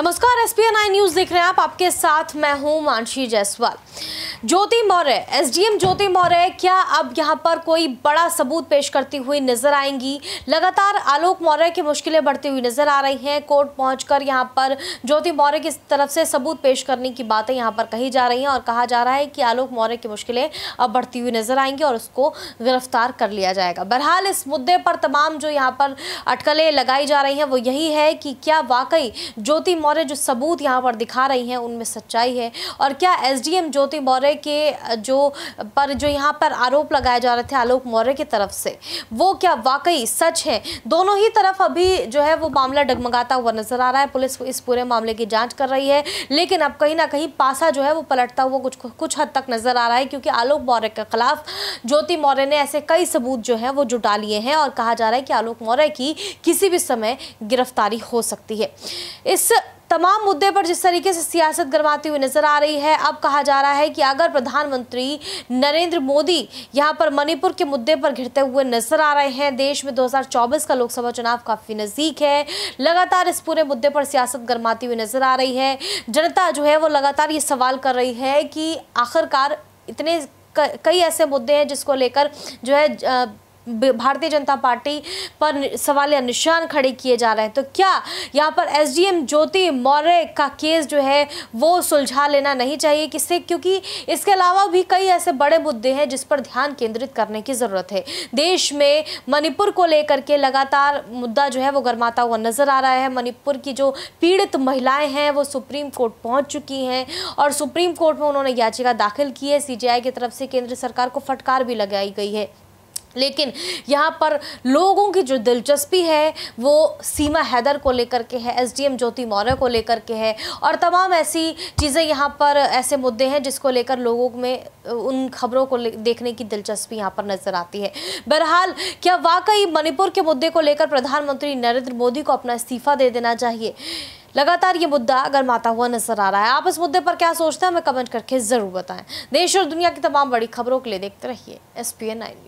नमस्कार S P news देख रहे हैं आप आपके साथ मैं हूं मानसी जायसवाल ज्योति मौर्य एसडीएम ज्योति मौर्य क्या अब यहां पर कोई बड़ा सबूत पेश करती हुई नजर आएंगी लगातार आलोक मौर्य की मुश्किलें बढ़ती हुई नजर आ रही हैं कोर्ट पहुंचकर यहां पर ज्योति मौर्य की तरफ से सबूत पेश करने की बातें यहाँ पर कही जा रही हैं और कहा जा रहा है कि आलोक मौर्य की मुश्किलें अब बढ़ती हुई नजर आएंगी और उसको गिरफ्तार कर लिया जाएगा बहरहाल इस मुद्दे पर तमाम जो यहाँ पर अटकलें लगाई जा रही हैं वो यही है कि क्या वाकई ज्योति मौर्य जो सबूत यहाँ पर दिखा रही हैं उनमें सच्चाई है और क्या एसडीएम ज्योति मौर्य के जो पर जो यहाँ पर आरोप लगाए जा रहे थे आलोक मौर्य की तरफ से वो क्या वाकई सच है दोनों ही तरफ अभी जो है वो मामला डगमगाता हुआ नजर आ रहा है पुलिस इस पूरे मामले की जाँच कर रही है लेकिन अब कहीं ना कहीं पासा जो है वो पलटता हुआ कुछ कुछ हद तक नजर आ रहा है क्योंकि आलोक मौर्य के खिलाफ ज्योति मौर्य ने ऐसे कई सबूत जो है वो जुटा लिए हैं और कहा जा रहा है कि आलोक मौर्य की किसी भी समय गिरफ्तारी हो सकती है इस तमाम मुद्दे पर जिस तरीके से सियासत गरमाती हुई नजर आ रही है अब कहा जा रहा है कि अगर प्रधानमंत्री नरेंद्र मोदी यहाँ पर मणिपुर के मुद्दे पर घिरते हुए नजर आ रहे हैं देश में 2024 का लोकसभा चुनाव काफी नजदीक है लगातार इस पूरे मुद्दे पर सियासत गरमाती हुई नजर आ रही है जनता जो है वो लगातार ये सवाल कर रही है कि आखिरकार इतने कई ऐसे मुद्दे हैं जिसको लेकर जो है भारतीय जनता पार्टी पर सवाल या निशान खड़े किए जा रहे हैं तो क्या यहाँ पर एसडीएम ज्योति मौर्य का केस जो है वो सुलझा लेना नहीं चाहिए किससे क्योंकि इसके अलावा भी कई ऐसे बड़े मुद्दे हैं जिस पर ध्यान केंद्रित करने की ज़रूरत है देश में मणिपुर को लेकर के लगातार मुद्दा जो है वो गर्माता हुआ नज़र आ रहा है मणिपुर की जो पीड़ित महिलाएं हैं वो सुप्रीम कोर्ट पहुंच चुकी हैं और सुप्रीम कोर्ट में उन्होंने याचिका दाखिल की है सीजीआई की तरफ से केंद्र सरकार को फटकार भी लगाई गई है लेकिन यहाँ पर लोगों की जो दिलचस्पी है वो सीमा हैदर को लेकर के है एसडीएम ज्योति मौर्य को लेकर के है और तमाम ऐसी चीज़ें यहाँ पर ऐसे मुद्दे हैं जिसको लेकर लोगों में उन खबरों को देखने की दिलचस्पी यहाँ पर नजर आती है बहरहाल क्या वाकई मणिपुर के मुद्दे को लेकर प्रधानमंत्री नरेंद्र मोदी को अपना इस्तीफा दे देना चाहिए लगातार ये मुद्दा गर्माता हुआ नजर आ रहा है आप इस मुद्दे पर क्या सोचते हैं हमें कमेंट करके जरूर बताएं देश और दुनिया की तमाम बड़ी खबरों के लिए देखते रहिए एस पी एन